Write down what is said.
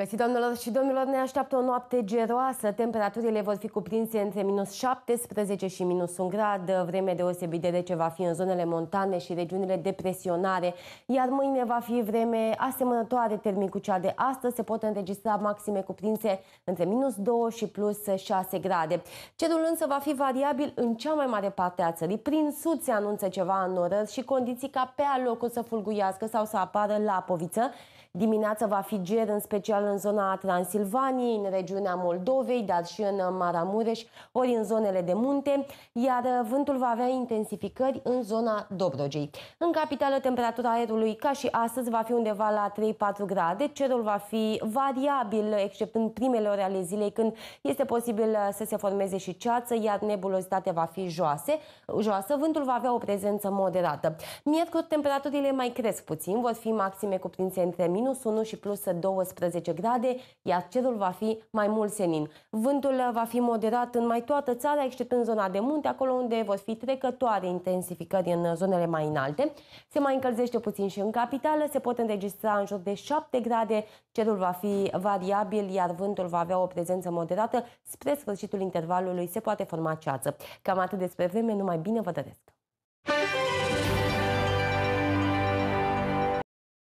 găsit, domnilor și domnilor! Ne așteaptă o noapte geroasă. Temperaturile vor fi cuprinse între minus 17 și minus 1 grad. Vreme deosebit de rece va fi în zonele montane și regiunile depresionare, iar mâine va fi vreme asemănătoare termic cu cea de astăzi. Se pot înregistra maxime cuprinse între minus 2 și plus 6 grade. Cerul însă va fi variabil în cea mai mare parte a țării. Prin sud se anunță ceva în și condiții ca pe alocul să fulguiască sau să apară lapoviță. poviță. Dimineața va fi ger, în special în zona Transilvaniei, în regiunea Moldovei, dar și în Maramureș, ori în zonele de munte, iar vântul va avea intensificări în zona Dobrogei. În capitală, temperatura aerului, ca și astăzi, va fi undeva la 3-4 grade. Cerul va fi variabil, exceptând primele ore ale zilei, când este posibil să se formeze și ceață, iar nebulozitatea va fi joase, joasă. Vântul va avea o prezență moderată. Miercuri, temperaturile mai cresc puțin, vor fi maxime cuprinse între minus 1 și plus 12 grade, iar cerul va fi mai mult senin. Vântul va fi moderat în mai toată țara, în zona de munte, acolo unde vor fi trecătoare intensificări în zonele mai înalte. Se mai încălzește puțin și în capitală, se pot înregistra în jur de 7 grade, cerul va fi variabil, iar vântul va avea o prezență moderată. Spre sfârșitul intervalului se poate forma ceață. Cam atât despre vreme, numai bine vă doresc!